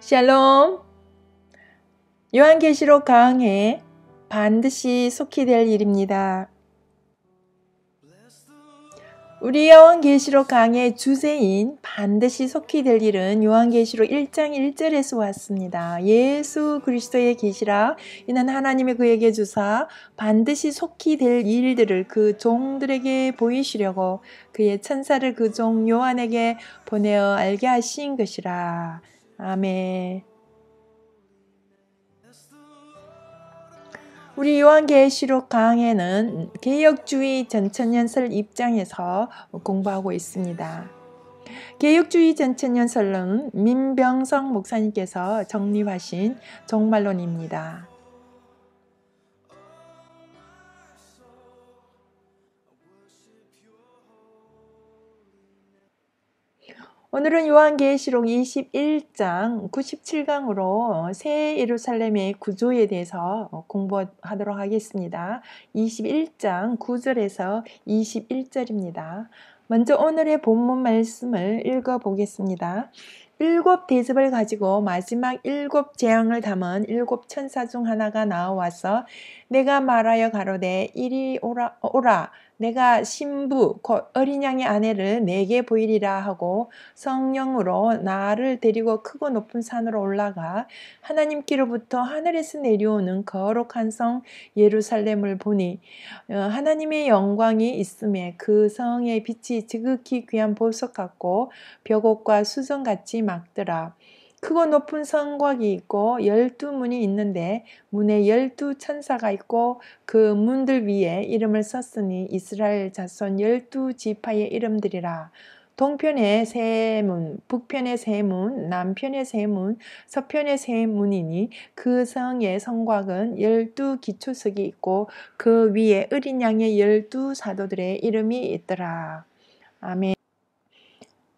샬롬! 요한계시록 강해 반드시 속히 될 일입니다. 우리 요한계시록 강해 주제인 반드시 속히 될 일은 요한계시록 1장 1절에서 왔습니다. 예수 그리스도의 계시라 이는 하나님의 그에게 주사 반드시 속히 될 일들을 그 종들에게 보이시려고 그의 천사를 그 종 요한에게 보내어 알게 하신 것이라. 아멘. 우리 요한계시록 강에는 개혁주의 전천연설 입장에서 공부하고 있습니다. 개혁주의 전천연설은 민병성 목사님께서 정립하신 종말론입니다. 오늘은 요한계시록 21장 97강으로 새 예루살렘의 구조에 대해서 어, 공부하도록 하겠습니다. 21장 9절에서 21절입니다. 먼저 오늘의 본문 말씀을 읽어보겠습니다. 일곱 대접을 가지고 마지막 일곱 재앙을 담은 일곱 천사 중 하나가 나와서 내가 말하여 가로되 이리 오라, 오라 내가 신부 곧 어린 양의 아내를 내게 보이리라 하고 성령으로 나를 데리고 크고 높은 산으로 올라가 하나님께로부터 하늘에서 내려오는 거룩한 성 예루살렘을 보니 어, 하나님의 영광이 있음에 그 성의 빛이 지극히 귀한 보석 같고 벽옥과 수정같이 막더라. 크고 높은 성곽이 있고 열두 문이 있는데 문에 열두 천사가 있고 그 문들 위에 이름을 썼으니 이스라엘 자손 열두 지파의 이름들이라. 동편의 세 문, 북편의 세 문, 남편의 세 문, 서편의 세 문이니 그 성의 성곽은 열두 기초석이 있고 그 위에 어린 양의 열두 사도들의 이름이 있더라. 아멘.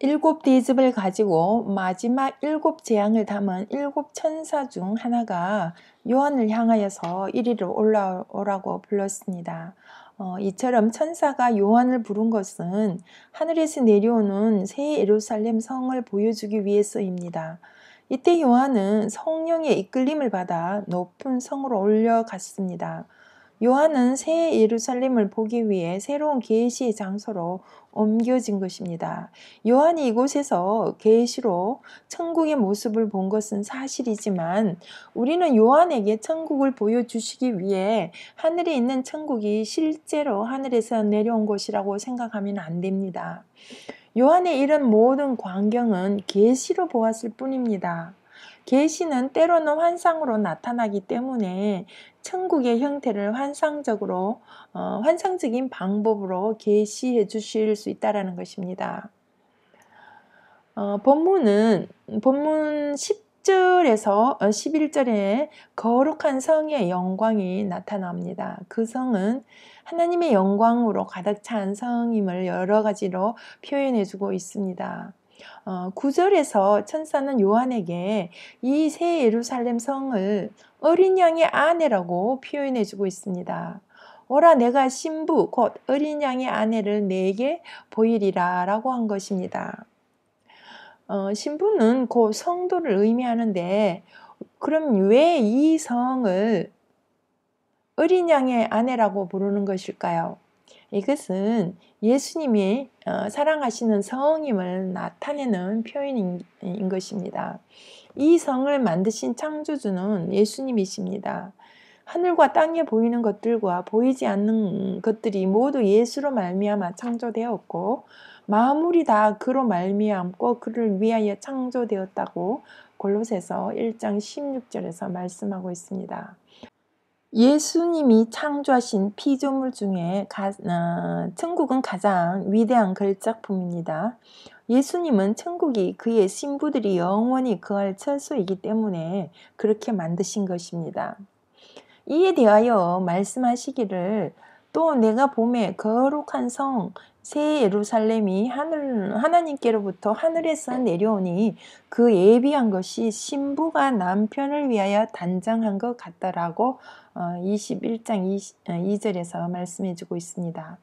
일곱 대집을 가지고 마지막 일곱 재앙을 담은 일곱 천사 중 하나가 요한을 향하여서 이리로 올라오라고 불렀습니다. 어, 이처럼 천사가 요한을 부른 것은 하늘에서 내려오는 새 예루살렘 성을 보여주기 위해서입니다. 이때 요한은 성령의 이끌림을 받아 높은 성으로 올려갔습니다. 요한은 새예루살렘을 보기 위해 새로운 계시 장소로 옮겨진 것입니다. 요한이 이곳에서 계시로 천국의 모습을 본 것은 사실이지만 우리는 요한에게 천국을 보여주시기 위해 하늘에 있는 천국이 실제로 하늘에서 내려온 것이라고 생각하면 안 됩니다. 요한의 이런 모든 광경은 계시로 보았을 뿐입니다. 계시는 때로는 환상으로 나타나기 때문에 천국의 형태를 환상적으로 어, 환상적인 방법으로 계시해 주실 수 있다라는 것입니다. 어, 본문은 본문 10절에서 11절에 어, 거룩한 성의 영광이 나타납니다. 그 성은 하나님의 영광으로 가득 찬 성임을 여러 가지로 표현해 주고 있습니다. 어, 9절에서 천사는 요한에게 이 새 예루살렘 성을 어린 양의 아내라고 표현해주고 있습니다. 오라 내가 신부 곧 어린 양의 아내를 내게 보이리라 라고 한 것입니다. 어, 신부는 곧 성도를 의미하는데 그럼 왜 이 성을 어린 양의 아내라고 부르는 것일까요? 이것은 예수님이 어, 사랑하시는 성임을 나타내는 표현인 것입니다. 이 성을 만드신 창조주는 예수님이십니다. 하늘과 땅에 보이는 것들과 보이지 않는 것들이 모두 예수로 말미암아 창조되었고 마무리 다 그로 말미암고 그를 위하여 창조되었다고 골로새서 1장 16절에서 말씀하고 있습니다. 예수님이 창조하신 피조물 중에 가, 어, 천국은 가장 위대한 걸작품입니다. 예수님은 천국이 그의 신부들이 영원히 그할 처소이기 때문에 그렇게 만드신 것입니다. 이에 대하여 말씀하시기를 또 내가 봄에 거룩한 성 새 예루살렘이 하늘 하나님께로부터 하늘에서 내려오니 그 예비한 것이 신부가 남편을 위하여 단장한 것 같다라고 21장 20, 2절에서 말씀해주고 있습니다.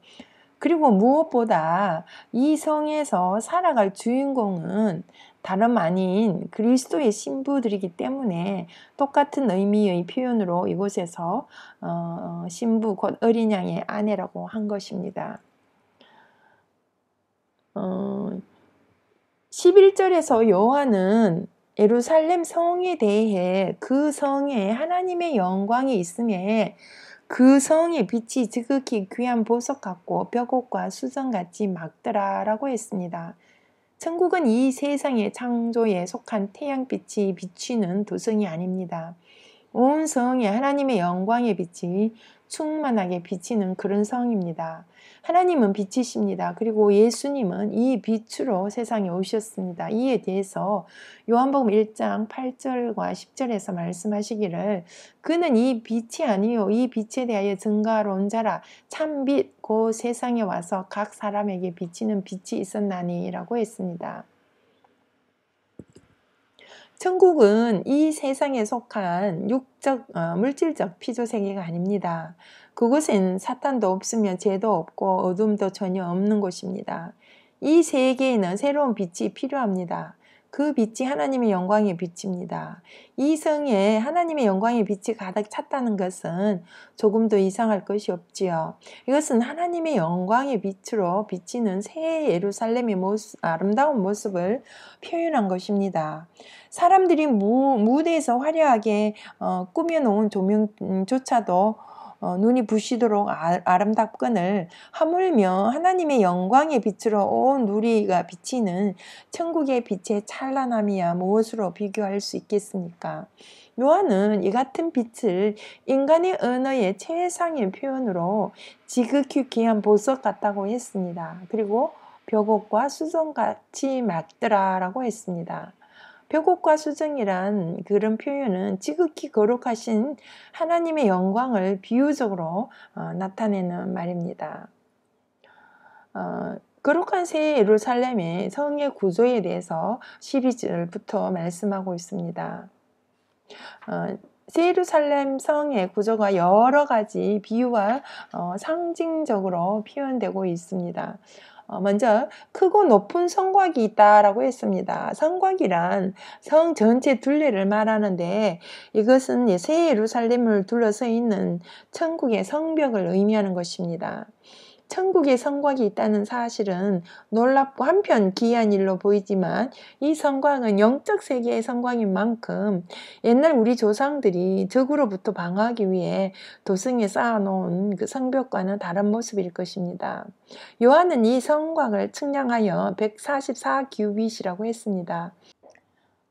그리고 무엇보다 이 성에서 살아갈 주인공은 다름 아닌 그리스도의 신부들이기 때문에 똑같은 의미의 표현으로 이곳에서 어, 신부 곧 어린 양의 아내라고 한 것입니다. 11절에서 어, 요한은 예루살렘 성에 대해 그 성에 하나님의 영광이 있음에 그 성의 빛이 지극히 귀한 보석 같고 벽옥과 수정같이 막더라라고 했습니다. 천국은 이 세상의 창조에 속한 태양빛이 비치는 도성이 아닙니다. 온 성에 하나님의 영광의 빛이 충만하게 비치는 그런 성입니다. 하나님은 빛이십니다. 그리고 예수님은 이 빛으로 세상에 오셨습니다. 이에 대해서 요한복음 1장 8절과 10절에서 말씀하시기를 그는 이 빛이 아니요 이 빛에 대하여 증가로 온 자라 참빛 곧 세상에 와서 각 사람에게 비치는 빛이 있었나니라고 했습니다. 천국은 이 세상에 속한 육적, 어, 물질적 피조 세계가 아닙니다. 그곳엔 사탄도 없으며 죄도 없고 어둠도 전혀 없는 곳입니다. 이 세계에는 새로운 빛이 필요합니다. 그 빛이 하나님의 영광의 빛입니다. 이 성에 하나님의 영광의 빛이 가득 찼다는 것은 조금도 이상할 것이 없지요. 이것은 하나님의 영광의 빛으로 비치는 새 예루살렘의 모습, 아름다운 모습을 표현한 것입니다. 사람들이 무, 무대에서 화려하게 어, 꾸며놓은 조명조차도 음, 어, 눈이 부시도록 아, 아름답건을 하물며 하나님의 영광의 빛으로 온누리가 비치는 천국의 빛의 찬란함이야 무엇으로 비교할 수 있겠습니까? 요한은 이 같은 빛을 인간의 언어의 최상의 표현으로 지극히 귀한 보석 같다고 했습니다. 그리고 벽옥과 수정같이 맑더라라고 했습니다. 표곡과 수정이란 그런 표현은 지극히 거룩하신 하나님의 영광을 비유적으로 어, 나타내는 말입니다. 어, 거룩한 새 예루살렘의 성의 구조에 대해서 12절부터 말씀하고 있습니다. 어, 새 예루살렘 성의 구조가 여러 가지 비유와 어, 상징적으로 표현되고 있습니다. 어, 먼저 크고 높은 성곽이 있다라고 했습니다. 성곽이란 성 전체 둘레를 말하는데 이것은 새 예루살렘을 둘러서 있는 천국의 성벽을 의미하는 것입니다. 천국의 성곽이 있다는 사실은 놀랍고 한편 기이한 일로 보이지만 이 성곽은 영적 세계의 성곽인 만큼 옛날 우리 조상들이 적으로부터 방어하기 위해 도성에 쌓아놓은 그 성벽과는 다른 모습일 것입니다. 요한은 이 성곽을 측량하여 144규빗이라고 했습니다.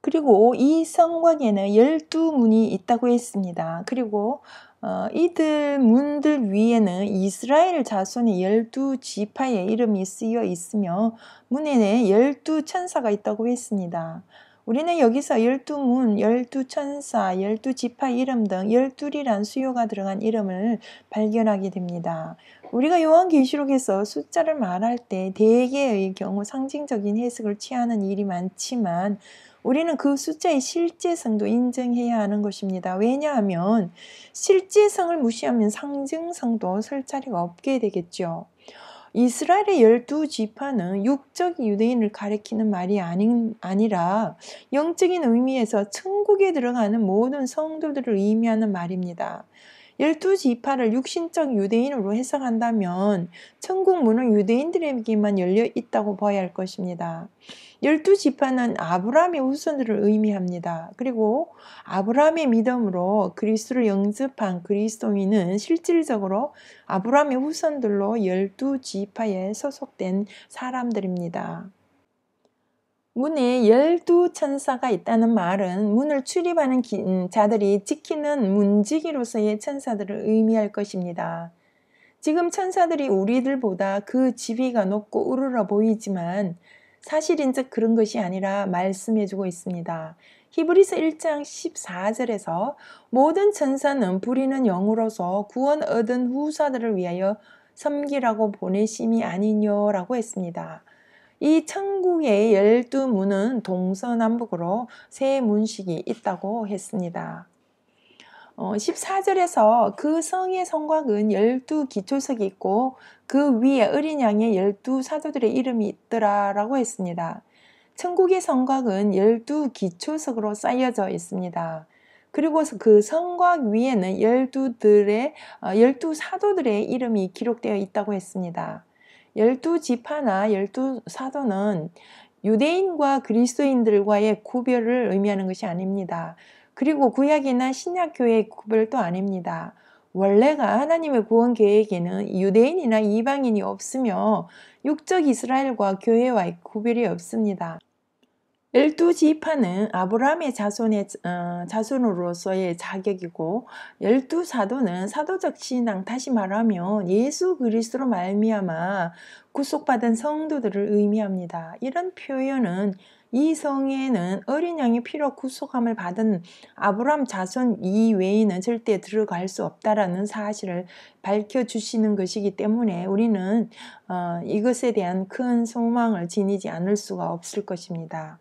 그리고 이 성곽에는 12문이 있다고 했습니다. 그리고 어, 이들 문들 위에는 이스라엘 자손의 열두 지파의 이름이 쓰여 있으며 문에는 열두 천사가 있다고 했습니다. 우리는 여기서 열두 문, 열두 천사, 열두 지파 이름 등 열둘이란 수요가 들어간 이름을 발견하게 됩니다. 우리가 요한계시록에서 숫자를 말할 때 대개의 경우 상징적인 해석을 취하는 일이 많지만 우리는 그 숫자의 실제성도 인정해야 하는 것입니다. 왜냐하면 실제성을 무시하면 상징성도 설 자리가 없게 되겠죠. 이스라엘의 열두 지파는 육적 유대인을 가리키는 말이 아닌, 아니라 영적인 의미에서 천국에 들어가는 모든 성도들을 의미하는 말입니다. 12지파를 육신적 유대인으로 해석한다면 천국 문은 유대인들에게만 열려 있다고 봐야 할 것입니다. 열두 지파는 아브라함의 후손들을 의미합니다. 그리고 아브라함의 믿음으로 그리스도를 영접한 그리스도인은 실질적으로 아브라함의 후손들로 열두 지파에 소속된 사람들입니다. 문에 열두 천사가 있다는 말은 문을 출입하는 음, 자들이 지키는 문지기로서의 천사들을 의미할 것입니다. 지금 천사들이 우리들보다 그 지위가 높고 우르러 보이지만 사실인즉 그런 것이 아니라 말씀해주고 있습니다. 히브리서 1장 14절에서 모든 천사는 부리는 영으로서 구원 얻은 후사들을 위하여 섬기라고 보내심이 아니뇨라고 했습니다. 이 천국의 열두 문은 동서남북으로 세 문식이 있다고 했습니다. 14절에서 어, 그 성의 성곽은 열두 기초석이 있고 그 위에 어린 양의 열두 사도들의 이름이 있더라라고 했습니다. 천국의 성곽은 열두 기초석으로 쌓여져 있습니다. 그리고 그 성곽 위에는 열두들의 어, 열두 사도들의 이름이 기록되어 있다고 했습니다. 열두 지파나 열두 사도는 유대인과 그리스도인들과의 구별을 의미하는 것이 아닙니다. 그리고 구약이나 신약 교회의 구별도 아닙니다. 원래가 하나님의 구원 계획에는 유대인이나 이방인이 없으며 육적 이스라엘과 교회와의 구별이 없습니다. 열두 지파는 아브라함의 자손의 어, 자손으로서의 자격이고 열두 사도는 사도적 신앙 다시 말하면 예수 그리스도로 말미암아 구속받은 성도들을 의미합니다. 이런 표현은 이 성에는 어린 양의 피로 구속함을 받은 아브라함 자손 이외에는 절대 들어갈 수 없다라는 사실을 밝혀주시는 것이기 때문에 우리는 어, 이것에 대한 큰 소망을 지니지 않을 수가 없을 것입니다.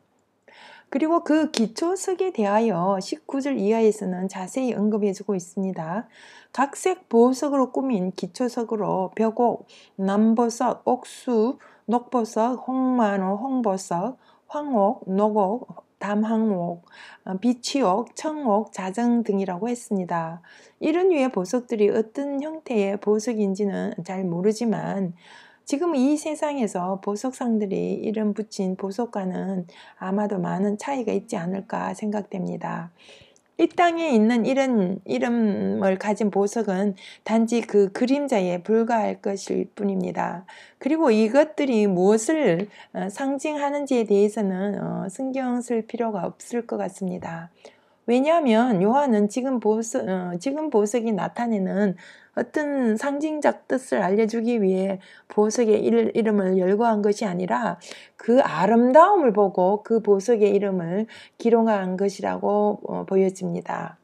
그리고 그 기초석에 대하여 19절 이하에서는 자세히 언급해주고 있습니다. 각색 보석으로 꾸민 기초석으로 벽옥, 남보석, 옥수, 녹보석, 홍만호, 홍보석, 황옥, 녹옥, 담항옥, 어, 비치옥, 청옥, 자정 등이라고 했습니다. 이런 류의 보석들이 어떤 형태의 보석인지는 잘 모르지만 지금 이 세상에서 보석상들이 이름 붙인 보석과는 아마도 많은 차이가 있지 않을까 생각됩니다. 이 땅에 있는 이런 이름을 가진 보석은 단지 그 그림자에 불과할 것일 뿐입니다. 그리고 이것들이 무엇을 어, 상징하는지에 대해서는 어, 신경 쓸 필요가 없을 것 같습니다. 왜냐하면 요한은 지금 보석, 어, 지금 보석이 나타내는 어떤 상징적 뜻을 알려주기 위해 보석의 이름을 열거한 것이 아니라 그 아름다움을 보고 그 보석의 이름을 기록한 것이라고 어, 보여집니다.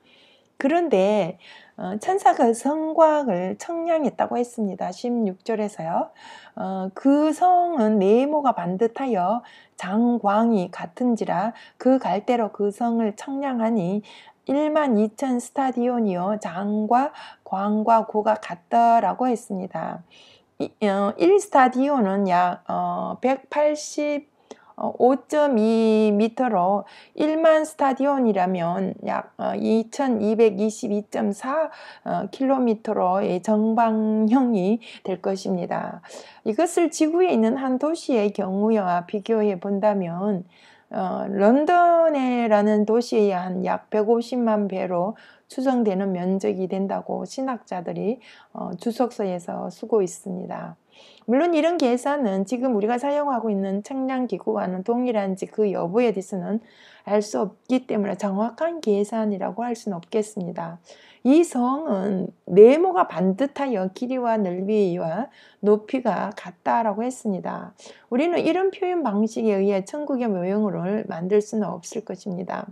그런데 어, 천사가 성곽을 청량했다고 했습니다. 16절에서요. 어, 그 성은 네모가 반듯하여 장광이 같은지라 그 갈대로 그 성을 청량하니 1만 2천 스타디온이요. 장과 광과 고가 같다라고 했습니다. 1스타디온은 어, 약 185.2m로 어, 1만 스타디온이라면 약 2222.4km로의 어, 정방형이 될 것입니다. 이것을 지구에 있는 한 도시의 경우와 비교해 본다면 어, 런던에라는 도시의 한약 150만 배로 추정되는 면적이 된다고 신학자들이 어, 주석서에서 쓰고 있습니다. 물론 이런 계산은 지금 우리가 사용하고 있는 측량 기구와는 동일한지 그 여부에 대해서는 알 수 없기 때문에 정확한 계산이라고 할 수는 없겠습니다. 이 성은 네모가 반듯하여 길이와 넓이와 높이가 같다라고 했습니다. 우리는 이런 표현 방식에 의해 천국의 모형을 만들 수는 없을 것입니다.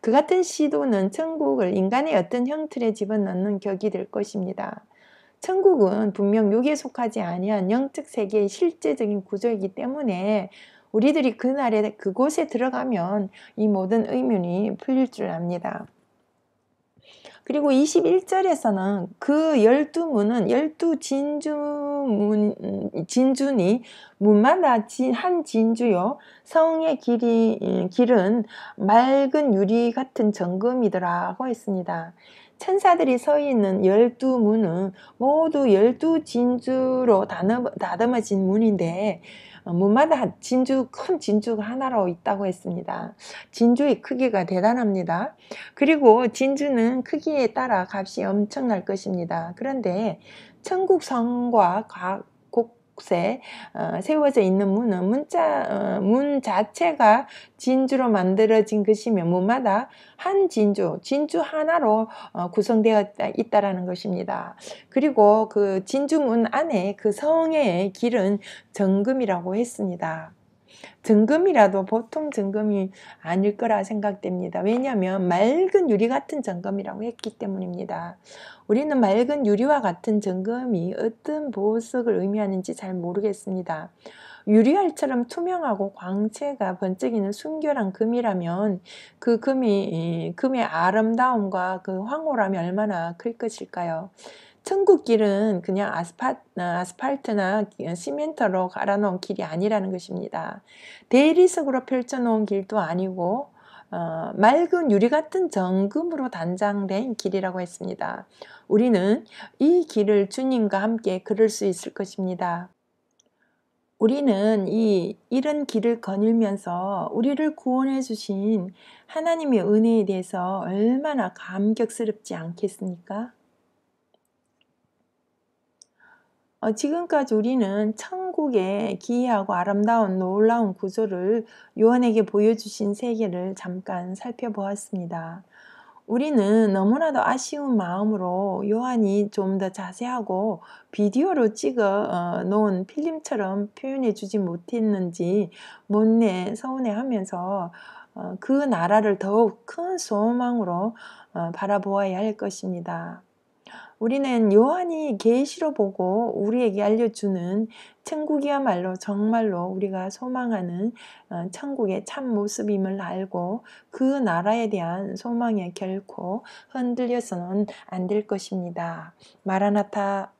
그 같은 시도는 천국을 인간의 어떤 형틀에 집어넣는 격이 될 것입니다. 천국은 분명 육에 속하지 아니한 영적 세계의 실제적인 구조이기 때문에 우리들이 그날에 그곳에 들어가면 이 모든 의문이 풀릴 줄 압니다. 그리고 21절에서는 그 12문은 12 진주문, 진주니 문마다 한 진주요. 성의 길이, 길은 맑은 유리 같은 정금이더라고 했습니다. 천사들이 서 있는 열두 문은 모두 열두 진주로 다듬어진 문인데 어, 문마다 진주 큰 진주가 하나로 있다고 했습니다. 진주의 크기가 대단합니다. 그리고 진주는 크기에 따라 값이 엄청날 것입니다. 그런데 천국성과 곳에 어, 세워져 있는 문은 문자 어, 문 자체가 진주로 만들어진 것이며 문마다 한 진주 진주 하나로 어, 구성되어 있다라는 것입니다. 그리고 그 진주 문 안에 그 성의 길은 정금이라고 했습니다. 정금이라도 보통 정금이 아닐 거라 생각됩니다. 왜냐하면 맑은 유리 같은 정금이라고 했기 때문입니다. 우리는 맑은 유리와 같은 정금이 어떤 보석을 의미하는지 잘 모르겠습니다. 유리알처럼 투명하고 광채가 번쩍이는 순결한 금이라면 그 금이 금의 아름다움과 그 황홀함이 얼마나 클 것일까요? 천국 길은 그냥 아스파, 아, 아스팔트나 시멘터로 갈아놓은 길이 아니라는 것입니다. 대리석으로 펼쳐놓은 길도 아니고 어, 맑은 유리 같은 정금으로 단장된 길이라고 했습니다. 우리는 이 길을 주님과 함께 걸을 수 있을 것입니다. 우리는 이 이런 길을 거닐면서 우리를 구원해 주신 하나님의 은혜에 대해서 얼마나 감격스럽지 않겠습니까? 어, 지금까지 우리는 천국의 기이하고 아름다운 놀라운 구조를 요한에게 보여주신 세계를 잠깐 살펴보았습니다. 우리는 너무나도 아쉬운 마음으로 요한이 좀 더 자세하고 비디오로 찍어 어, 놓은 필름처럼 표현해 주지 못했는지 못내 서운해 하면서 어, 그 나라를 더욱 큰 소망으로 어, 바라보아야 할 것입니다. 우리는 요한이 계시로 보고 우리에게 알려주는 천국이야말로 정말로 우리가 소망하는 어, 천국의 참 모습임을 알고 그 나라에 대한 소망에 결코 흔들려서는 안 될 것입니다. 마라나타